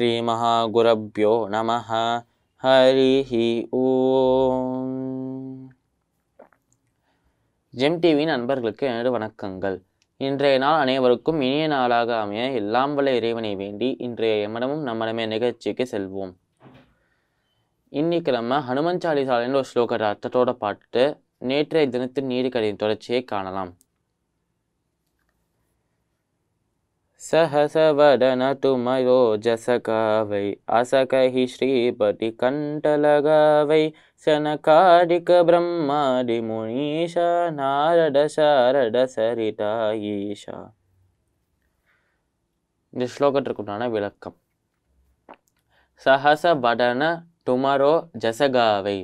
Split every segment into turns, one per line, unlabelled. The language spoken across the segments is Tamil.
ஸ்ரீமஹாகுரப்யோ நம ஹரிஹி ஓம் ஜெம் டிவியின் நண்பர்களுக்கு எனது வணக்கங்கள் இன்றைய நாள் அனைவருக்கும் இனிய நாளாக அமைய எல்லாம் வல்ல இறைவனை வேண்டி இன்றைய எமனமும் நம்மடமே நிகழ்ச்சிக்கு செல்வோம் இன்னிக்கிழம ஹனுமன் சாலிசாலின் ஒரு ஸ்லோக ரத்தத்தோட பாட்டு நேற்றைய தினத்தின் நீதிக்கதையின் தொடர்ச்சியை காணலாம் கண்டலகாவை सहसवदनतुमरोजसकावै असकहि श्रीपतिकण्टलगावै शनकादिकब्रह्मादिमुनीशा நாரடசாரடசரிதாயீஷா இந்த ஸ்லோகத்திற்குண்டான விளக்கம் சஹசபடன டுமரோ ஜசகாவை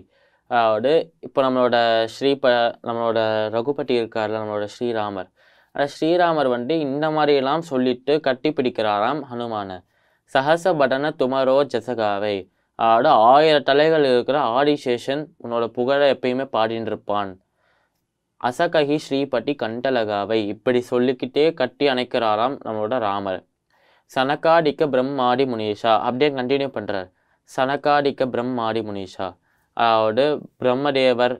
அதாவது இப்போ நம்மளோட ஸ்ரீப நம்மளோட ரகுபட்டி இருக்கார்ல நம்மளோட ஸ்ரீராமர் ஸ்ரீராமர் வந்து இந்த மாதிரியெல்லாம் சொல்லிட்டு கட்டி பிடிக்கிறாராம் சஹச படன துமரோ ஜசகாவை அட ஆயிர தலைகள் இருக்கிற ஆடிசேஷன் உன்னோட புகழை எப்பயுமே பாடிட்டு இருப்பான் அசகஹி ஸ்ரீபட்டி கண்டலகாவை இப்படி சொல்லிக்கிட்டே கட்டி அணைக்கிறாராம் நம்மளோட ராமர் சனகாடிக்க பிரம்மாடி முனீஷா அப்படியே கண்டினியூ பண்ணுறார் சனகாடிக்க பிரம்மாடி முனீஷா அதாவது பிரம்மதேவர்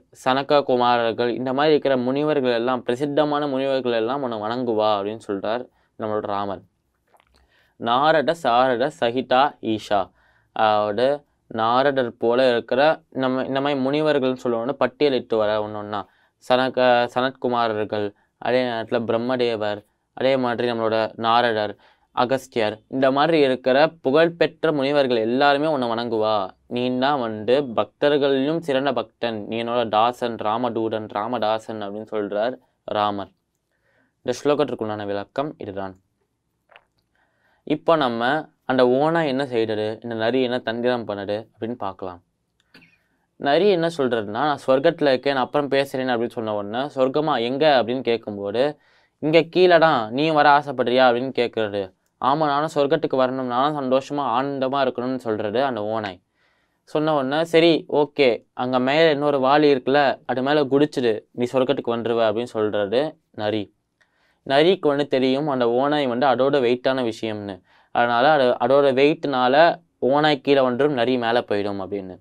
குமாரர்கள் இந்த மாதிரி இருக்கிற முனிவர்கள் எல்லாம் பிரசித்தமான முனிவர்கள் எல்லாம் உன்னை வணங்குவா அப்படின்னு சொல்கிறார் நம்மளோட ராமர் நாரட சாரட சகிதா ஈஷா அதாவது நாரடர் போல இருக்கிற நம்ம இந்த மாதிரி முனிவர்கள்னு சொல்லுவோம் பட்டியலிட்டு வர ஒன்று ஒன்றா சனக்க சனத்குமாரர்கள் அதே நேரத்தில் பிரம்மதேவர் அதே மாதிரி நம்மளோட நாரடர் அகஸ்தியர் இந்த மாதிரி இருக்கிற புகழ்பெற்ற முனிவர்கள் எல்லாருமே உன்னை வணங்குவா நீ தான் வந்து பக்தர்களிலும் சிறந்த பக்தன் நீ என்னோட தாசன் ராமடூடன் ராமதாசன் அப்படின்னு சொல்கிறார் ராமர் இந்த ஸ்லோகத்திற்குண்டான விளக்கம் இதுதான் இப்போ நம்ம அந்த ஓனா என்ன செய்கிறது இந்த நரி என்ன தந்திரம் பண்ணுது அப்படின்னு பார்க்கலாம் நரி என்ன சொல்கிறதுனா நான் சொர்க்கத்தில் இருக்கேன் அப்புறம் பேசுகிறேன் அப்படின்னு சொன்ன உடனே சொர்க்கமாக எங்கே அப்படின்னு கேட்கும்போது இங்கே கீழே தான் நீ வர ஆசைப்படுறியா அப்படின்னு கேட்குறது ஆமாம் நானும் சொர்க்கத்துக்கு வரணும் நானும் சந்தோஷமாக ஆனந்தமாக இருக்கணும்னு சொல்கிறது அந்த ஓனாய் சொன்ன உடனே சரி ஓகே அங்கே மேலே இன்னொரு வாலி இருக்குல்ல அது மேலே குடிச்சிடு நீ சொர்க்கத்துக்கு வந்துடுவ அப்படின்னு சொல்கிறது நரி நரிக்கு வந்து தெரியும் அந்த ஓனாய் வந்து அதோட வெயிட்டான விஷயம்னு அதனால் அது அதோட வெயிட்னால ஓனாய் கீழே வந்துடும் நரி மேலே போயிடும் அப்படின்னு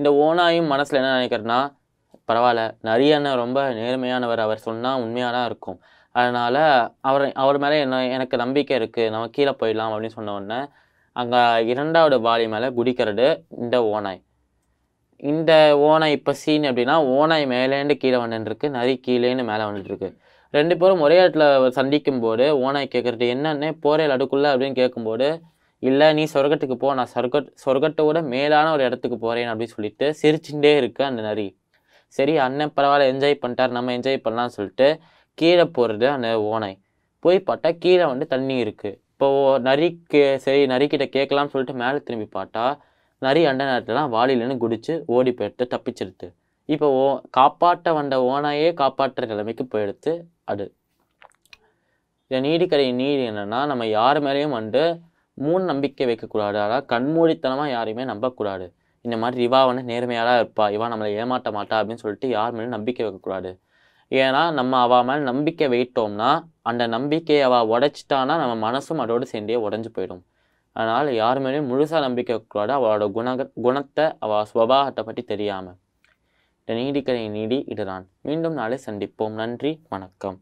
இந்த ஓனாயும் மனசில் என்ன நினைக்கிறேன்னா பரவாயில்ல நரியான ரொம்ப நேர்மையானவர் அவர் சொன்னால் உண்மையாக தான் இருக்கும் அதனால் அவர் அவர் மேலே என்ன எனக்கு நம்பிக்கை இருக்குது நம்ம கீழே போயிடலாம் அப்படின்னு சொன்ன உடனே அங்கே இரண்டாவது பாலி மேலே குடிக்கிறது இந்த ஓனாய் இந்த ஓனாய் இப்போ சீன் அப்படின்னா ஓனாய் மேலேண்டு கீழே வந்துட்டுருக்கு நரி கீழேன்னு மேலே வந்துட்டுருக்கு ரெண்டு பேரும் ஒரே இடத்துல சந்திக்கும் போது ஓனாய் கேட்குறது என்னென்ன போரையில் அடுக்குள்ள அப்படின்னு கேட்கும்போது இல்லை நீ சொர்க்கத்துக்கு போ நான் சொர்க்க சொர்க்கத்தோட மேலான ஒரு இடத்துக்கு போகிறேன் அப்படின்னு சொல்லிட்டு சிரிச்சுட்டே இருக்கு அந்த நரி சரி அண்ணன் பரவாயில்ல என்ஜாய் பண்ணிட்டார் நம்ம என்ஜாய் பண்ணலாம்னு சொல்லிட்டு கீழே போகிறது அந்த ஓனை போய் பார்த்தா கீழே வந்து தண்ணி இருக்குது இப்போது நரிக்கு சரி நரிக்கிட்ட கேட்கலாம்னு சொல்லிட்டு மேலே திரும்பி பார்த்தா நரி அண்ட நேரத்துலாம் வாளியிலன்னு குடித்து ஓடி போயிடுத்து தப்பிச்சிருது இப்போ ஓ காப்பாற்ற வந்த ஓனாயே காப்பாற்றுற நிலைமைக்கு போயிடுத்து அது இந்த நீடிக்கிற நீடி என்னென்னா நம்ம யார் மேலேயும் வந்து மூணு நம்பிக்கை வைக்கக்கூடாது ஆனால் கண்மூடித்தனமாக யாரையுமே நம்பக்கூடாது இந்த மாதிரி இவா வந்து நேர்மையாக இருப்பா இவா நம்மளை ஏமாற்ற மாட்டா அப்படின்னு சொல்லிட்டு யார் மேலும் நம்பிக்கை வைக்கக்கூடாது ஏன்னா நம்ம அவள் மேலே நம்பிக்கை வைட்டோம்னா அந்த நம்பிக்கையை அவள் உடைச்சிட்டானா நம்ம மனசும் அதோடு சேர்ந்தே உடஞ்சி போயிடும் அதனால் யார் மேலேயும் முழுசாக நம்பிக்கை வைக்கக்கூடாது அவளோட குண குணத்தை அவள் ஸ்வபாகத்தை பற்றி தெரியாமல் நீடிக்கிற நீடி இதுதான் மீண்டும் நாளை சந்திப்போம் நன்றி வணக்கம்